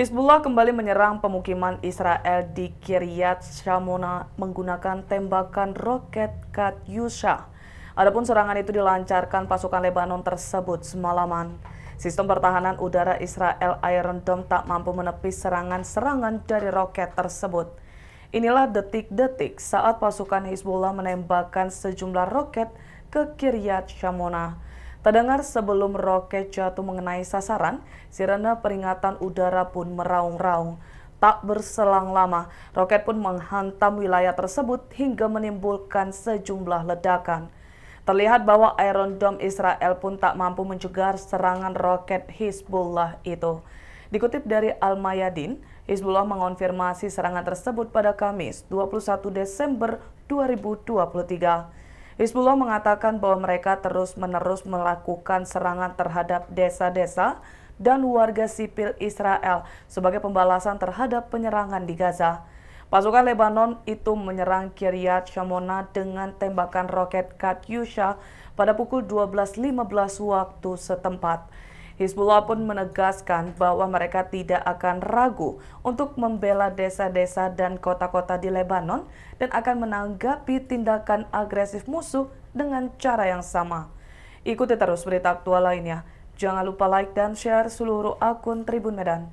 Hizbullah kembali menyerang pemukiman Israel di Kiryat Shamona menggunakan tembakan roket Katyusha. Adapun serangan itu dilancarkan pasukan Lebanon tersebut semalaman. Sistem pertahanan udara Israel Iron Dome tak mampu menepis serangan-serangan dari roket tersebut. Inilah detik-detik saat pasukan Hizbullah menembakkan sejumlah roket ke Kiryat Shamona. Terdengar sebelum roket jatuh mengenai sasaran, sirene peringatan udara pun meraung-raung. Tak berselang lama, roket pun menghantam wilayah tersebut hingga menimbulkan sejumlah ledakan. Terlihat bahwa Iron Dome Israel pun tak mampu mencegah serangan roket Hizbullah itu. Dikutip dari Al-Mayadin, Hizbullah mengonfirmasi serangan tersebut pada Kamis 21 Desember 2023. Hizbullah mengatakan bahwa mereka terus-menerus melakukan serangan terhadap desa-desa dan warga sipil Israel sebagai pembalasan terhadap penyerangan di Gaza. Pasukan Lebanon itu menyerang Kiryat Shamona dengan tembakan roket Katyusha pada pukul 12.15 waktu setempat. Hizbullah pun menegaskan bahwa mereka tidak akan ragu untuk membela desa-desa dan kota-kota di Lebanon dan akan menanggapi tindakan agresif musuh dengan cara yang sama. Ikuti terus berita aktual lainnya. Jangan lupa like dan share seluruh akun Tribun Medan.